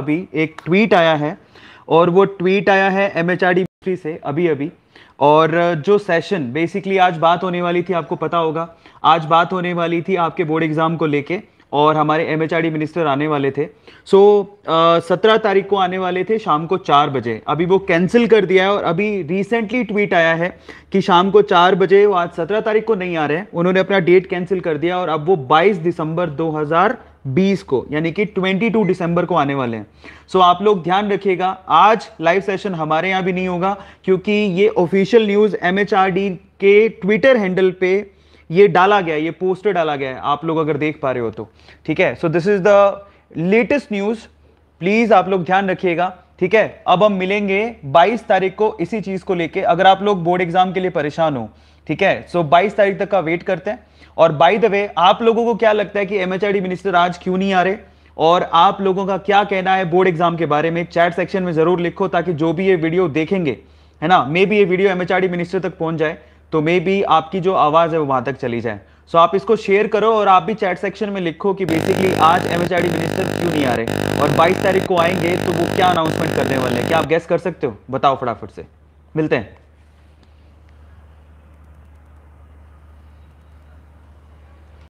अभी एक ट्वीट आया है और वो ट्वीट आया है एम एच से अभी अभी और जो सेशन बेसिकली आज बात होने वाली थी आपको पता होगा आज बात होने वाली थी आपके बोर्ड एग्ज़ाम को लेके और हमारे एम एच मिनिस्टर आने वाले थे सो सत्रह तारीख को आने वाले थे शाम को चार बजे अभी वो कैंसिल कर दिया है और अभी रिसेंटली ट्वीट आया है कि शाम को चार बजे वो आज सत्रह तारीख को नहीं आ रहे हैं उन्होंने अपना डेट कैंसिल कर दिया और अब वो बाईस दिसंबर 2000 20 को यानी कि 22 दिसंबर को आने वाले हैं सो so, आप लोग ध्यान रखिएगा आज लाइव सेशन हमारे यहां भी नहीं होगा क्योंकि ये official news M K Twitter handle पे ये डाला गया ये पोस्टर डाला गया है आप लोग अगर देख पा रहे हो तो ठीक है so this is the latest news please आप लोग ध्यान रखिएगा ठीक है अब हम मिलेंगे 22 तारीख को इसी चीज को लेके अगर आप लोग बोर्ड एग्जाम के लिए परेशान हो ठीक है सो so, 22 तारीख तक का वेट करते हैं और बाई द वे आप लोगों को क्या लगता है कि एमएचआरडी मिनिस्टर आज क्यों नहीं आ रहे और आप लोगों का क्या कहना है बोर्ड एग्जाम के बारे में चैट सेक्शन में जरूर लिखो ताकि जो भी ये वीडियो देखेंगे है ना मे बी ये वीडियो एमएचआरडी मिनिस्टर तक पहुंच जाए तो मे बी आपकी जो आवाज है वो वहां तक चली जाए सो आप इसको शेयर करो और आप भी चैट सेक्शन में लिखो कि बेसिकली आज एमएचआरडी मिनिस्टर क्यों नहीं आ रहे और 22 तारीख को आएंगे तो वो क्या अनाउंसमेंट करने वाले हैं क्या आप गैस कर सकते हो बताओ फटाफट से मिलते हैं